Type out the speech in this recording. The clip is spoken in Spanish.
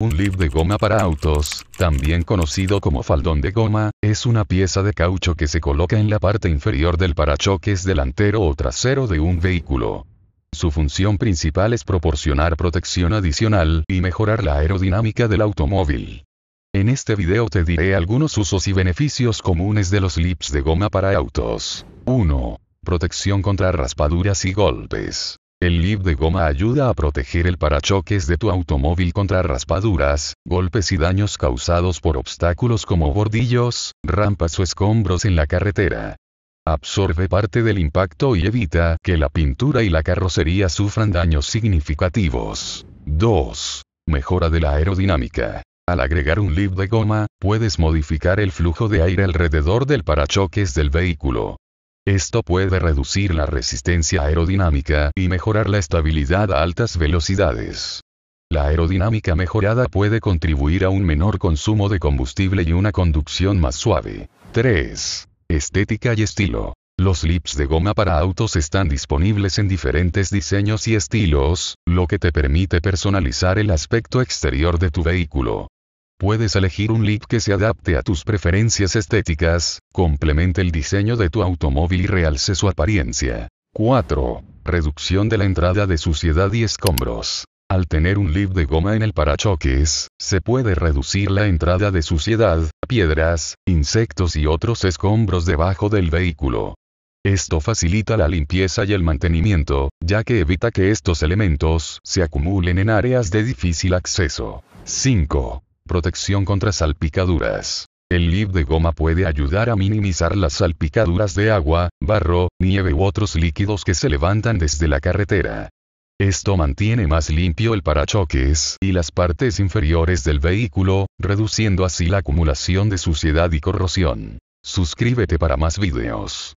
Un lip de goma para autos, también conocido como faldón de goma, es una pieza de caucho que se coloca en la parte inferior del parachoques delantero o trasero de un vehículo. Su función principal es proporcionar protección adicional y mejorar la aerodinámica del automóvil. En este video te diré algunos usos y beneficios comunes de los lips de goma para autos. 1. Protección contra raspaduras y golpes. El lip de goma ayuda a proteger el parachoques de tu automóvil contra raspaduras, golpes y daños causados por obstáculos como bordillos, rampas o escombros en la carretera. Absorbe parte del impacto y evita que la pintura y la carrocería sufran daños significativos. 2. Mejora de la aerodinámica. Al agregar un lip de goma, puedes modificar el flujo de aire alrededor del parachoques del vehículo, esto puede reducir la resistencia aerodinámica y mejorar la estabilidad a altas velocidades. La aerodinámica mejorada puede contribuir a un menor consumo de combustible y una conducción más suave. 3. Estética y estilo. Los lips de goma para autos están disponibles en diferentes diseños y estilos, lo que te permite personalizar el aspecto exterior de tu vehículo. Puedes elegir un lip que se adapte a tus preferencias estéticas, complemente el diseño de tu automóvil y realce su apariencia. 4. Reducción de la entrada de suciedad y escombros. Al tener un lip de goma en el parachoques, se puede reducir la entrada de suciedad, piedras, insectos y otros escombros debajo del vehículo. Esto facilita la limpieza y el mantenimiento, ya que evita que estos elementos se acumulen en áreas de difícil acceso. 5. Protección contra salpicaduras. El lip de goma puede ayudar a minimizar las salpicaduras de agua, barro, nieve u otros líquidos que se levantan desde la carretera. Esto mantiene más limpio el parachoques y las partes inferiores del vehículo, reduciendo así la acumulación de suciedad y corrosión. Suscríbete para más videos.